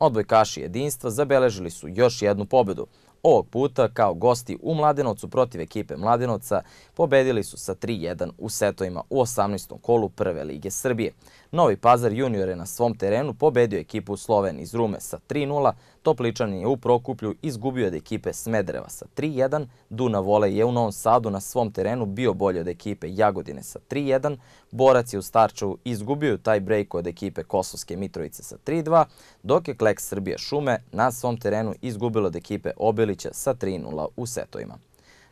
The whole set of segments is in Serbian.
Odbojkaši jedinstva zabeležili su još jednu pobedu, Ovog puta kao gosti u Mladenovcu protiv ekipe Mladenovca pobedili su sa 3-1 u setovima u 18. kolu Prve lige Srbije. Novi Pazar junior je na svom terenu pobedio ekipu Sloven iz Rume sa 3-0, Topličan je u Prokuplju izgubio od ekipe Smedreva sa 3-1, Duna Vole je u Novom Sadu na svom terenu bio bolje od ekipe Jagodine sa 3-1, Borac je u Starčevu izgubio taj brejk od ekipe Kosovske Mitrovice sa 3-2, dok je Kleks Srbije Šume na svom terenu izgubilo od ekipe Obilić Mitrovića sa 3-0 u setovima.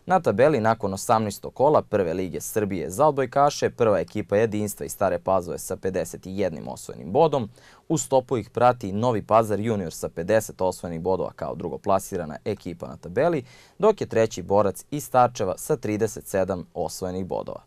Na tabeli nakon 18. kola Prve lige Srbije za odbojkaše, prva ekipa jedinstva i Stare Pazove sa 51 osvojenim bodom. U stopu ih prati Novi Pazar junior sa 50 osvojenih bodova kao drugoplasirana ekipa na tabeli, dok je treći borac iz Starčeva sa 37 osvojenih bodova.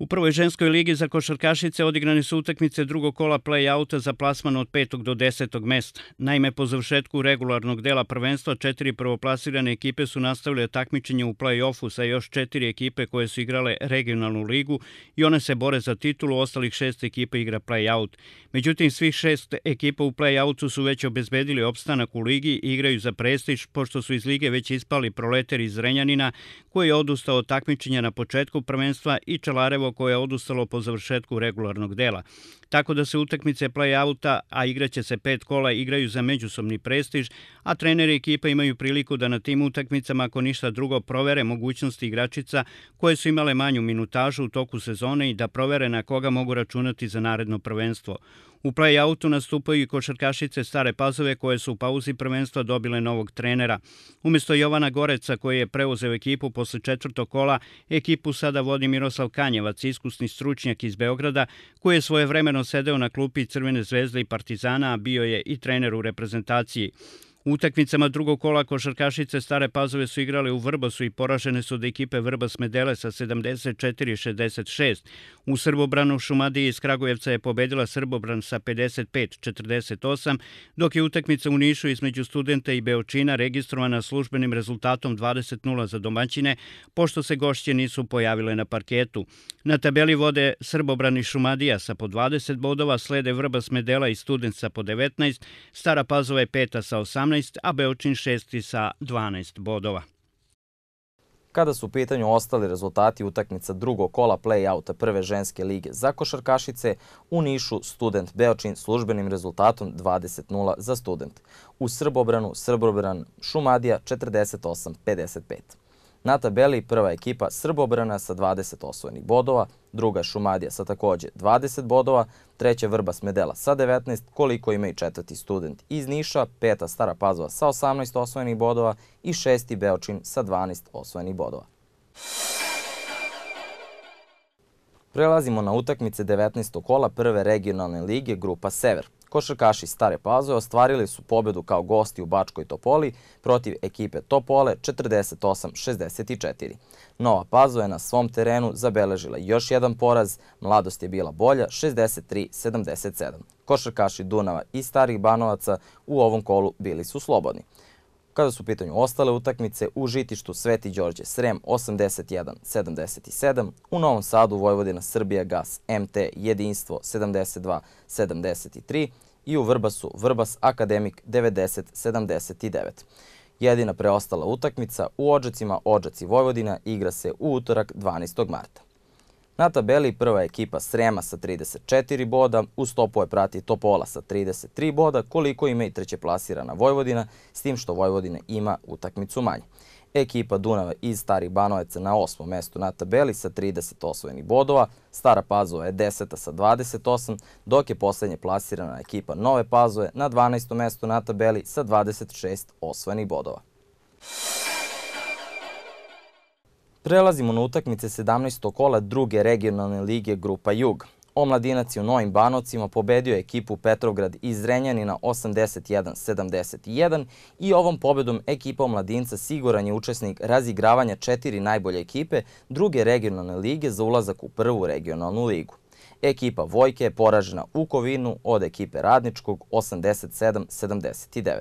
U prvoj ženskoj ligi za košarkašice odigrane su utakmice drugog kola play-outa za plasman od 5. do 10. mesta. Naime, po završetku regularnog dela prvenstva, četiri prvoplasirane ekipe su nastavile takmičenje u play-offu sa još četiri ekipe koje su igrale regionalnu ligu i one se bore za titulu, ostalih šest ekipa igra play-out. Međutim, svih šest ekipa u play-outu su već obezbedili opstanak u ligi i igraju za prestiž, pošto su iz lige već ispali proleteri iz Renjanina, koji je odustao od takmičenja na početku prvenstva i Čelarevo Smederevo koje je odustalo po završetku regularnog dela. Tako da se utakmice play-outa, a igraće se pet kola, igraju za međusobni prestiž, a treneri ekipa imaju priliku da na tim utakmicama, ako ništa drugo, provere mogućnosti igračica koje su imale manju minutažu u toku sezone i da provere na koga mogu računati za naredno prvenstvo. U play-outu nastupaju i košarkašice Stare Pazove koje su u pauzi prvenstva dobile novog trenera. Umesto Jovana Goreca koji je preuzeo ekipu posle četvrtog kola, ekipu sada vodi Miroslav Kanjevac, iskusni stručnjak iz Beograda, koji je svoje vremeno sedeo na klupi Crvene zvezde i Partizana, a bio je i trener u reprezentaciji. U utakmicama drugog kola košarkašice Stare Pazove su igrale u Vrbasu i poražene su od ekipe Vrbas Medele sa 74-66. U Srbobranu Šumadiji iz Kragujevca je pobedila Srbobran sa 55-48, dok je utakmica u Nišu između studenta i Beočina registrovana službenim rezultatom 20-0 za domaćine, pošto se gošće nisu pojavile na parketu. Na tabeli vode Srbobran i Šumadija sa po 20 bodova, slede Vrba Smedela i student sa po 19, Stara Pazova je peta sa 18, a Beočin šesti sa 12 bodova kada su u pitanju ostali rezultati utakmica drugog kola play-outa prve ženske lige za košarkašice, u Nišu student Beočin službenim rezultatom 20-0 za student. U Srbobranu Srbobran Šumadija 48-55. Na tabeli prva ekipa Srbobrana sa 20 osvojenih bodova, druga Šumadija sa takođe 20 bodova, treća Vrba Smedela sa 19, koliko ima i četvrti student iz Niša, peta Stara Pazova sa 18 osvojenih bodova i šesti Beočin sa 12 osvojenih bodova. Prelazimo na utakmice 19. kola prve regionalne lige Grupa Sever. Košarkaši Stare Pazove ostvarili su pobedu kao gosti u Bačkoj Topoli protiv ekipe Topole 48-64. Nova Pazova je na svom terenu zabeležila još jedan poraz, mladost je bila bolja 63-77. Košarkaši Dunava i Starih Banovaca u ovom kolu bili su slobodni. Kada su u pitanju ostale utakmice, u Žitištu Sveti Đorđe Srem 81-77, u Novom Sadu Vojvodina Srbija Gas MT Jedinstvo 72-73 i u Vrbasu Vrbas Akademik 90-79. Jedina preostala utakmica u Ođacima Ođaci Vojvodina igra se u utorak 12. marta. Na tabeli prva ekipa Srema sa 34 boda, u stopu je prati Topola sa 33 boda, koliko ima i treće plasirana Vojvodina, s tim što Vojvodina ima utakmicu manje. Ekipa Dunava iz Starih Banovaca na osmom mestu na tabeli sa 30 osvojenih bodova, Stara Pazova je 10. sa 28, dok je poslednje plasirana ekipa Nove Pazove na 12. mestu na tabeli sa 26 osvojenih bodova. Prelazimo na utakmice 17. kola druge regionalne lige Grupa Jug. Omladinac je u Novim Banovcima pobedio ekipu Petrograd iz Renjanina 81-71 i ovom pobedom ekipa Omladinca siguran je učesnik razigravanja četiri najbolje ekipe druge regionalne lige za ulazak u prvu regionalnu ligu. Ekipa Vojke je poražena u Kovinu od ekipe Radničkog 87-79.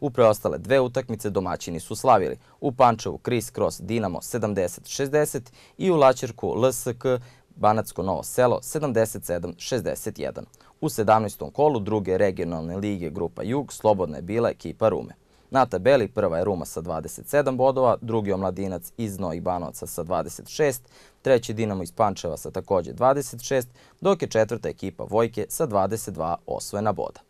U preostale dve utakmice domaćini su slavili. U Pančevu Kris Cross Dinamo 70-60 i u Laćerku LSK Banacko Novo selo 77-61. U 17. kolu druge regionalne lige Grupa Jug slobodna je bila ekipa Rume. Na tabeli prva je Ruma sa 27 bodova, drugi Omladinac iz Noj Banovaca sa 26, treći Dinamo iz Pančeva sa takođe 26, dok je četvrta ekipa Vojke sa 22 osvojena boda.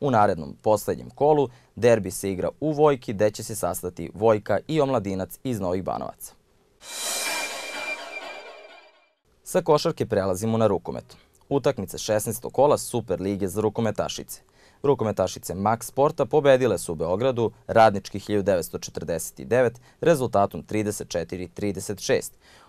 U narednom poslednjem kolu derbi se igra u Vojki gde će se sastati Vojka i Omladinac iz Novih Banovaca. Sa košarke prelazimo na rukomet. Utakmice 16. kola Super lige za rukometašice. Rukometašice Max Sporta pobedile su u Beogradu radnički 1949 rezultatom 34-36.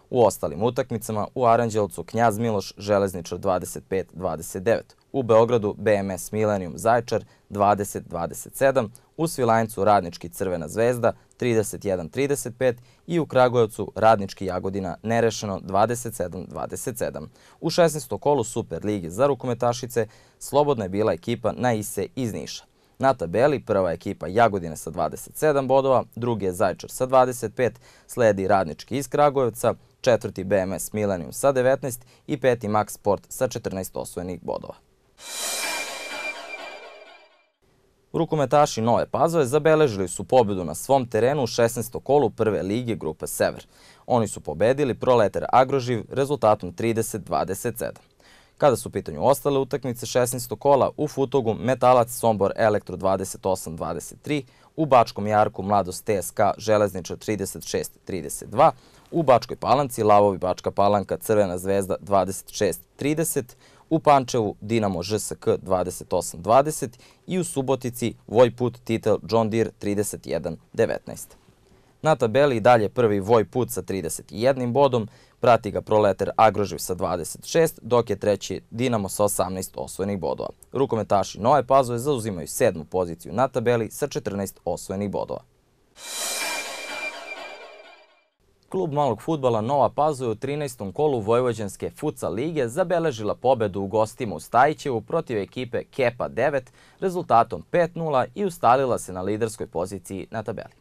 U ostalim utakmicama u Aranđelcu Knjaz Miloš Železničar 25-29 u Beogradu BMS Millennium Zajčar 2027, u Svilajncu Radnički Crvena zvezda 31-35 i u Kragujevcu Radnički Jagodina nerešeno 27-27. U 16. kolu Super Ligi za rukometašice slobodna je bila ekipa ISE iz Niša. Na tabeli prva ekipa Jagodine sa 27 bodova, drugi je Zajčar sa 25, sledi Radnički iz Kragujevca, četvrti BMS Millennium sa 19 i peti Max Sport sa 14 osvojenih bodova. Rukometaši Nove Pazove zabeležili su pobedu na svom terenu u 16. kolu prve lige Grupe Sever. Oni su pobedili proletar Agroživ rezultatom 30-27. Kada su u pitanju ostale utakmice 16. kola, u Futogu Metalac Sombor Elektro 28-23, u Bačkom Jarku Mladost TSK Železniča 36-32, u Bačkoj Palanci Lavovi Bačka Palanka Crvena zvezda 26-30, u Pančevu Dinamo ŽSK 28-20 i u Subotici Vojput Titel John Deere 31-19. Na tabeli dalje prvi Vojput sa 31 bodom, prati ga Proleter Agroživ sa 26, dok je treći Dinamo sa 18 osvojenih bodova. Rukometaši Noe Pazove zauzimaju sedmu poziciju na tabeli sa 14 osvojenih bodova. Klub malog futbala Nova Pazova u 13. kolu Vojvođanske futsal Lige zabeležila pobedu u gostima u Stajićevu protiv ekipe Kepa 9 rezultatom 5-0 i ustalila se na liderskoj poziciji na tabeli.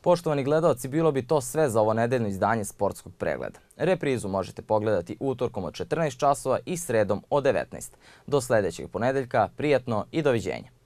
Poštovani gledalci, bilo bi to sve za ovo nedeljno izdanje sportskog pregleda. Reprizu možete pogledati utorkom od 14 časova i sredom od 19. Do sledećeg ponedeljka, prijatno i doviđenja.